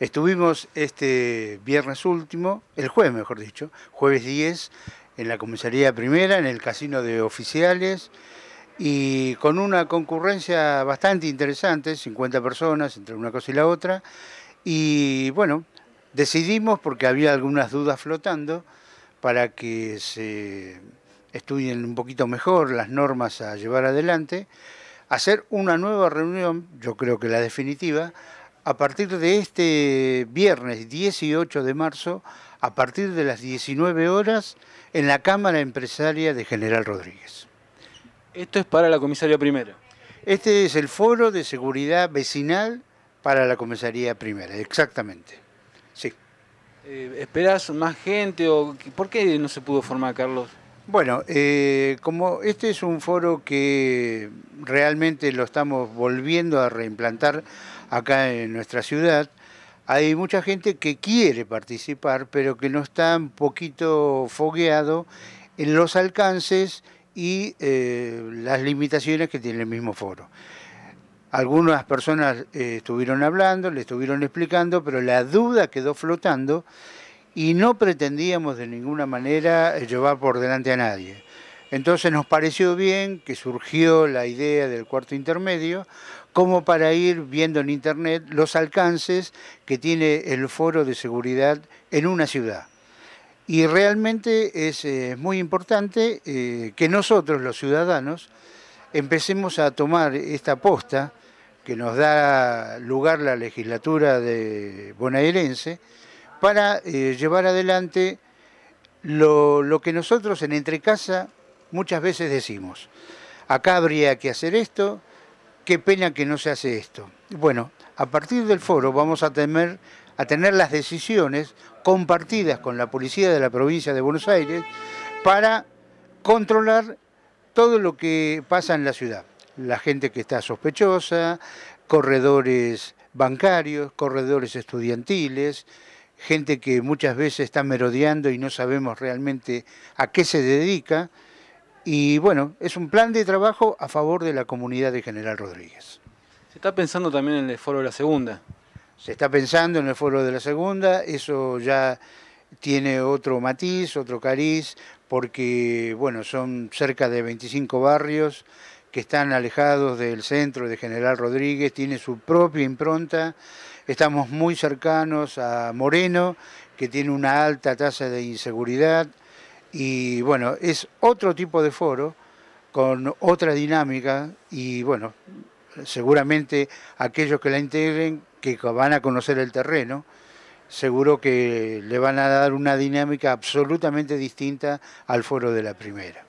Estuvimos este viernes último, el jueves mejor dicho, jueves 10, en la comisaría primera, en el casino de oficiales, y con una concurrencia bastante interesante, 50 personas entre una cosa y la otra, y bueno, decidimos, porque había algunas dudas flotando, para que se estudien un poquito mejor las normas a llevar adelante, hacer una nueva reunión, yo creo que la definitiva, a partir de este viernes 18 de marzo, a partir de las 19 horas, en la Cámara Empresaria de General Rodríguez. Esto es para la comisaría primera. Este es el foro de seguridad vecinal para la comisaría primera, exactamente. Sí. Eh, ¿Esperas más gente o por qué no se pudo formar, Carlos? Bueno, eh, como este es un foro que realmente lo estamos volviendo a reimplantar acá en nuestra ciudad, hay mucha gente que quiere participar, pero que no está un poquito fogueado en los alcances y eh, las limitaciones que tiene el mismo foro. Algunas personas eh, estuvieron hablando, le estuvieron explicando, pero la duda quedó flotando y no pretendíamos de ninguna manera llevar por delante a nadie. Entonces nos pareció bien que surgió la idea del cuarto intermedio como para ir viendo en Internet los alcances que tiene el foro de seguridad en una ciudad. Y realmente es eh, muy importante eh, que nosotros los ciudadanos empecemos a tomar esta posta que nos da lugar la legislatura de bonaerense, para eh, llevar adelante lo, que nosotros en Entrecasa muchas veces decimos. Acá habría que hacer esto, qué pena que no se hace esto. Bueno, a partir del foro vamos a, a tener las decisiones compartidas con la policía de la provincia de Buenos Aires para controlar todo lo que pasa en la ciudad. La gente que está sospechosa, corredores bancarios, corredores estudiantiles, gente que muchas veces está merodeando y no sabemos realmente a qué se dedica. Y bueno, es un plan de trabajo a favor de la comunidad de General Rodríguez. Se está pensando también en el foro de la segunda. Se está pensando en el foro de la segunda, eso ya tiene otro matiz, otro cariz, porque bueno, son cerca de 25 barrios que están alejados del centro de General Rodríguez, tiene su propia impronta. Estamos muy cercanos a Moreno, que tiene una alta tasa de inseguridad. Y bueno, es otro tipo de foro con otra dinámica y bueno, seguramente aquellos que la integren, que van a conocer el terreno, seguro que le van a dar una dinámica absolutamente distinta al foro de la primera.